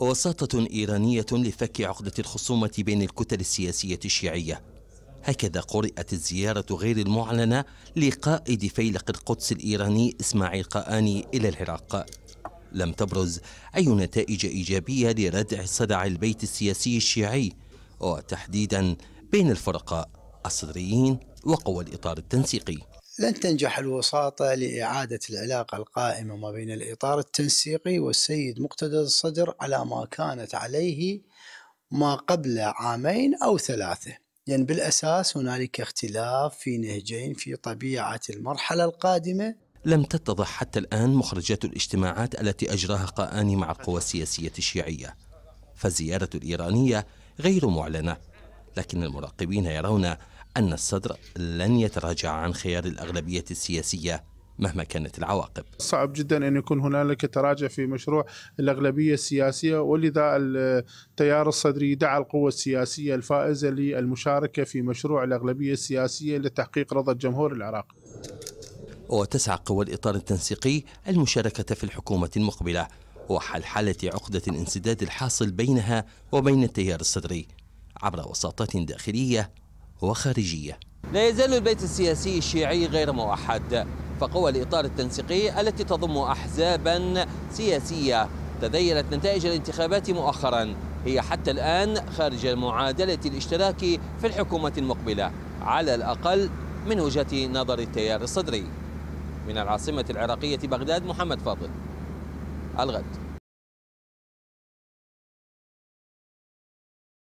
وساطة إيرانية لفك عقدة الخصومة بين الكتل السياسية الشيعية هكذا قرأت الزيارة غير المعلنة لقائد فيلق القدس الإيراني إسماعيل قآني إلى العراق لم تبرز أي نتائج إيجابية لردع صدع البيت السياسي الشيعي وتحديدا بين الفرقاء الصدريين وقوى الإطار التنسيقي لن تنجح الوساطة لإعادة العلاقة القائمة ما بين الإطار التنسيقي والسيد مقتدى الصدر على ما كانت عليه ما قبل عامين أو ثلاثة لأن يعني بالأساس هنالك اختلاف في نهجين في طبيعة المرحلة القادمة لم تتضح حتى الآن مخرجات الاجتماعات التي أجراها قاآني مع القوى السياسية الشيعية فالزيارة الإيرانية غير معلنة لكن المراقبين يرون أن الصدر لن يتراجع عن خيار الأغلبية السياسية مهما كانت العواقب صعب جدا أن يكون هنالك تراجع في مشروع الأغلبية السياسية ولذا التيار الصدري دعا القوى السياسية الفائزة للمشاركة في مشروع الأغلبية السياسية لتحقيق رضا الجمهور العراقي وتسعى قوى الإطار التنسيقي المشاركة في الحكومة المقبلة حالة عقدة الانسداد الحاصل بينها وبين التيار الصدري عبر وساطات داخلية وخارجية لا يزال البيت السياسي الشيعي غير موحد فقوى الإطار التنسيقي التي تضم أحزابا سياسية تذيلت نتائج الانتخابات مؤخرا هي حتى الآن خارج المعادلة الاشتراك في الحكومة المقبلة على الأقل من وجهة نظر التيار الصدري من العاصمة العراقية بغداد محمد فاضل الغد